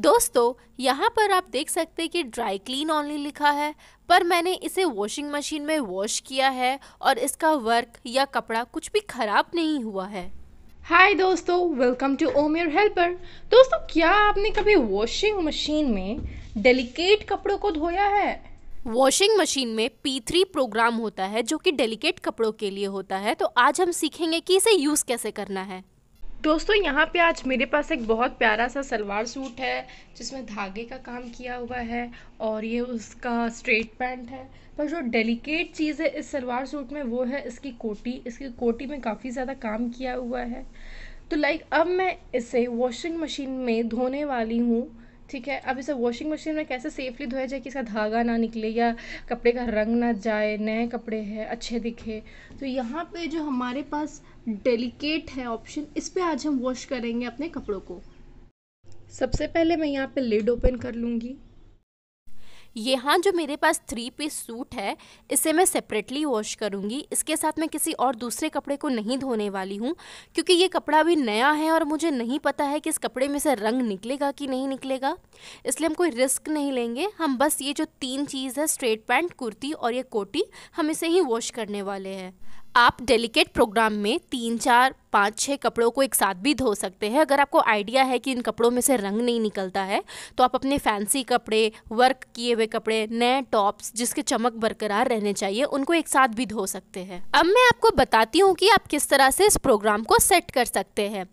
दोस्तों यहाँ पर आप देख सकते हैं कि ड्राई क्लीन ऑनली लिखा है पर मैंने इसे वॉशिंग मशीन में वॉश किया है और इसका वर्क या कपड़ा कुछ भी ख़राब नहीं हुआ है हाय दोस्तों welcome to Om your helper दोस्तों क्या आपने कभी वॉशिंग मशीन में डेलिकेट कपड़ों को धोया है वॉशिंग मशीन में P3 प्रोग्राम होता है जो कि डेलिकेट कपड़ों के लिए होता है तो आज हम सीखेंगे कि इसे यूज़ कैसे करना है दोस्तों यहाँ पे आज मेरे पास एक बहुत प्यारा सा सलवार सूट है जिसमें धागे का काम किया हुआ है और ये उसका स्ट्रेट पैंट है पर जो डेलिकेट चीज़ है इस सलवार सूट में वो है इसकी कोटी इसकी कोटी में काफ़ी ज़्यादा काम किया हुआ है तो लाइक अब मैं इसे वॉशिंग मशीन में धोने वाली हूँ ठीक है अब इसे वॉशिंग मशीन में कैसे सेफली धोया जाए कि इसका धागा ना निकले या कपड़े का रंग ना जाए नए कपड़े हैं अच्छे दिखे तो यहाँ पे जो हमारे पास डेलिकेट है ऑप्शन इस पर आज हम वॉश करेंगे अपने कपड़ों को सबसे पहले मैं यहाँ पे लिड ओपन कर लूँगी यहाँ जो मेरे पास थ्री पीस सूट है इसे मैं सेपरेटली वॉश करूँगी इसके साथ मैं किसी और दूसरे कपड़े को नहीं धोने वाली हूँ क्योंकि ये कपड़ा भी नया है और मुझे नहीं पता है कि इस कपड़े में से रंग निकलेगा कि नहीं निकलेगा इसलिए हम कोई रिस्क नहीं लेंगे हम बस ये जो तीन चीज़ है स्ट्रेट पैंट कुर्ती और ये कोटी हम इसे ही वॉश करने वाले हैं आप डेलिकेट प्रोग्राम में तीन चार पाँच छः कपड़ों को एक साथ भी धो सकते हैं अगर आपको आइडिया है कि इन कपड़ों में से रंग नहीं निकलता है तो आप अपने फैंसी कपड़े वर्क किए हुए कपड़े नए टॉप्स जिसके चमक बरकरार रहने चाहिए उनको एक साथ भी धो सकते हैं अब मैं आपको बताती हूँ कि आप किस तरह से इस प्रोग्राम को सेट कर सकते हैं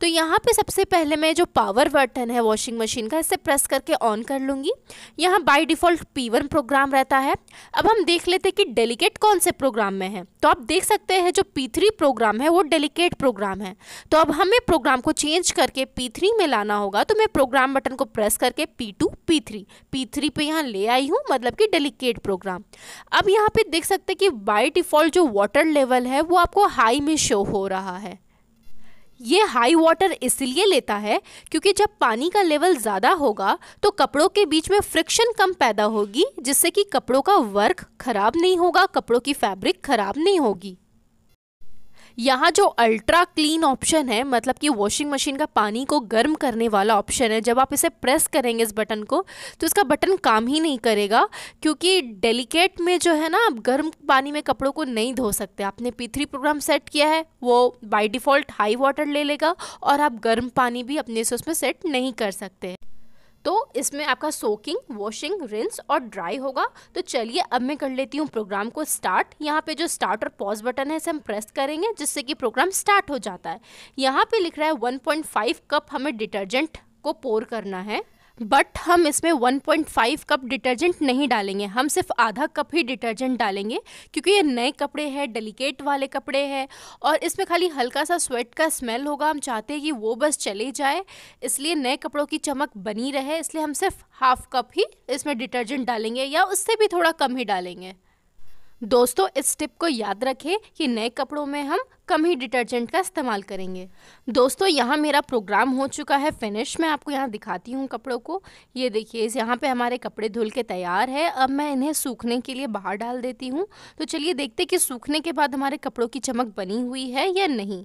तो यहाँ पर सबसे पहले मैं जो पावर बटन है वॉशिंग मशीन का इसे प्रेस करके ऑन कर लूँगी यहाँ बाई डिफ़ॉल्ट पीवन प्रोग्राम रहता है अब हम देख लेते कि डेलीकेट कौन से प्रोग्राम में है तो आप देख देख सकते हैं जो पी थ्री प्रोग्राम है वो डेलीकेट प्रोग्राम है तो अब हमें प्रोग्राम को चेंज करके पी थ्री में लाना होगा तो मैं प्रोग्राम बटन को प्रेस करके P two P three P three पे यहाँ ले आई हूँ मतलब कि डेलीकेट प्रोग्राम अब यहाँ पे देख सकते हैं कि बाई डिफ़ॉल्ट जो वाटर लेवल है वो आपको हाई में शो हो रहा है ये हाई वाटर इसलिए लेता है क्योंकि जब पानी का लेवल ज़्यादा होगा तो कपड़ों के बीच में फ्रिक्शन कम पैदा होगी जिससे कि कपड़ों का वर्क खराब नहीं होगा कपड़ों की फैब्रिक खराब नहीं होगी यहाँ जो अल्ट्रा क्लीन ऑप्शन है मतलब कि वॉशिंग मशीन का पानी को गर्म करने वाला ऑप्शन है जब आप इसे प्रेस करेंगे इस बटन को तो इसका बटन काम ही नहीं करेगा क्योंकि डेलिकेट में जो है ना आप गर्म पानी में कपड़ों को नहीं धो सकते आपने पी प्रोग्राम सेट किया है वो बाई डिफ़ॉल्ट हाई वाटर ले लेगा और आप गर्म पानी भी अपने से उसमें सेट नहीं कर सकते तो इसमें आपका सोकिंग वॉशिंग रिंस और ड्राई होगा तो चलिए अब मैं कर लेती हूँ प्रोग्राम को स्टार्ट यहाँ पे जो स्टार्ट और पॉज बटन है इसे हम प्रेस करेंगे जिससे कि प्रोग्राम स्टार्ट हो जाता है यहाँ पे लिख रहा है 1.5 कप हमें डिटर्जेंट को पोर करना है बट हम इसमें 1.5 कप डिटर्जेंट नहीं डालेंगे हम सिर्फ आधा कप ही डिटर्जेंट डालेंगे क्योंकि ये नए कपड़े हैं डेलिकेट वाले कपड़े हैं और इसमें खाली हल्का सा स्वेट का स्मेल होगा हम चाहते हैं कि वो बस चले जाए इसलिए नए कपड़ों की चमक बनी रहे इसलिए हम सिर्फ हाफ कप ही इसमें डिटर्जेंट डालेंगे या उससे भी थोड़ा कम ही डालेंगे दोस्तों इस टिप को याद रखें कि नए कपड़ों में हम कम ही डिटर्जेंट का इस्तेमाल करेंगे दोस्तों यहाँ मेरा प्रोग्राम हो चुका है फिनिश मैं आपको यहाँ दिखाती हूँ कपड़ों को ये देखिए यहाँ पे हमारे कपड़े धुल के तैयार है अब मैं इन्हें सूखने के लिए बाहर डाल देती हूँ तो चलिए देखते कि सूखने के बाद हमारे कपड़ों की चमक बनी हुई है या नहीं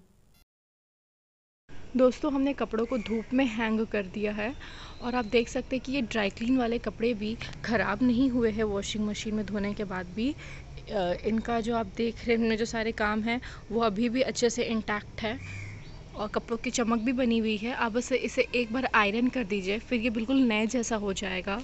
दोस्तों हमने कपड़ों को धूप में हैंग कर दिया है और आप देख सकते हैं कि ये ड्राई क्लीन वाले कपड़े भी ख़राब नहीं हुए हैं वॉशिंग मशीन में धोने के बाद भी इनका जो आप देख रहे हैं जो सारे काम हैं वो अभी भी अच्छे से इंटैक्ट है और कपड़ों की चमक भी बनी हुई है आप बस इसे एक बार आयरन कर दीजिए फिर ये बिल्कुल नए जैसा हो जाएगा